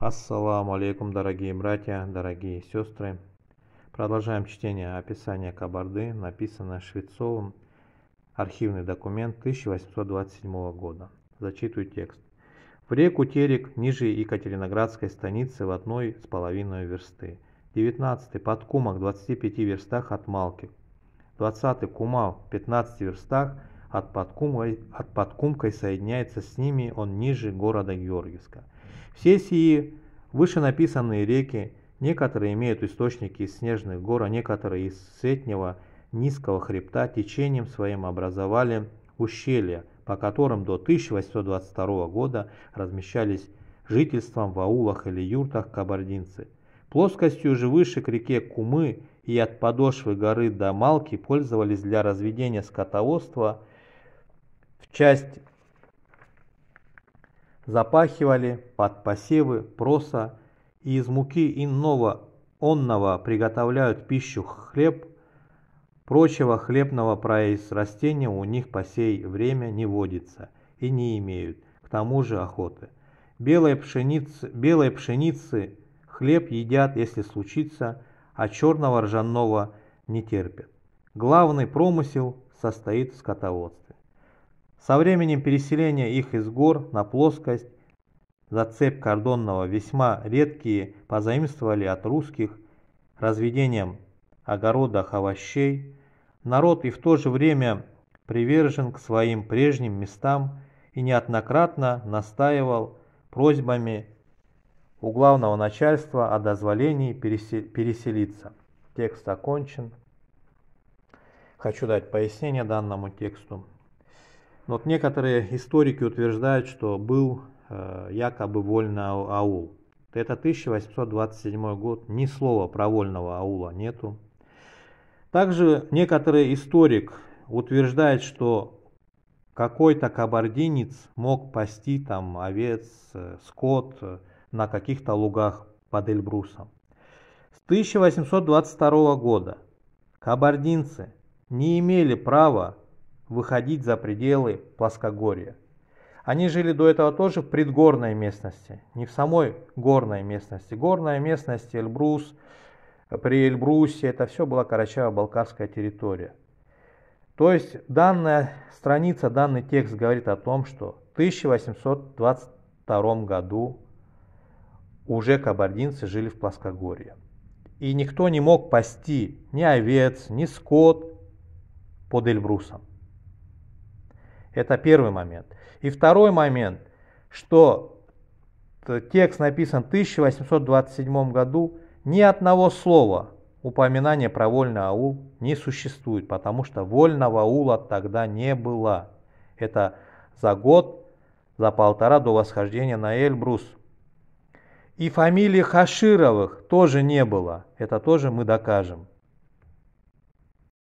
Ассаламу алейкум, дорогие братья, дорогие сестры. Продолжаем чтение описания Кабарды, написанное Швецовым, архивный документ 1827 года. Зачитываю текст. В реку Терек, ниже Екатериноградской станицы, в одной с половиной версты. 19 под Кумах, 25 верстах от Малки. 20 Кума, в 15 верстах от Подкумкой, от Подкумкой соединяется с ними он ниже города Георгиевска. Все сии вышенаписанные реки, некоторые имеют источники из снежных гор, а некоторые из сетнего низкого хребта течением своим образовали ущелья, по которым до 1822 года размещались жительством в аулах или юртах кабардинцы. Плоскостью же выше к реке Кумы и от подошвы горы до Малки пользовались для разведения скотоводства в часть запахивали под посевы проса и из муки иного онного приготовляют пищу хлеб, прочего хлебного растения у них по сей время не водится и не имеют, к тому же охоты. Белой пшеницы, белой пшеницы хлеб едят, если случится, а черного ржаного не терпят. Главный промысел состоит в скотоводстве. Со временем переселения их из гор на плоскость за цепь кордонного весьма редкие позаимствовали от русских разведением огородах овощей. Народ и в то же время привержен к своим прежним местам и неоднократно настаивал просьбами у главного начальства о дозволении переселиться. Текст окончен. Хочу дать пояснение данному тексту. Но вот некоторые историки утверждают, что был э, якобы вольный аул. Это 1827 год, ни слова про вольного аула нету. Также некоторые историк утверждает, что какой-то кабардинец мог пасти там овец, э, скот э, на каких-то лугах под Эльбрусом. С 1822 года кабардинцы не имели права выходить за пределы плоскогорья. Они жили до этого тоже в предгорной местности, не в самой горной местности. Горная местность Эльбрус, при Эльбрусе, это все была Карачаево-Балкарская территория. То есть данная страница, данный текст говорит о том, что в 1822 году уже кабардинцы жили в плоскогорье. И никто не мог пасти ни овец, ни скот под Эльбрусом. Это первый момент. И второй момент, что текст написан в 1827 году, ни одного слова упоминания про вольный аул не существует, потому что вольного аула тогда не было. Это за год, за полтора до восхождения на Эльбрус. И фамилии Хашировых тоже не было. Это тоже мы докажем.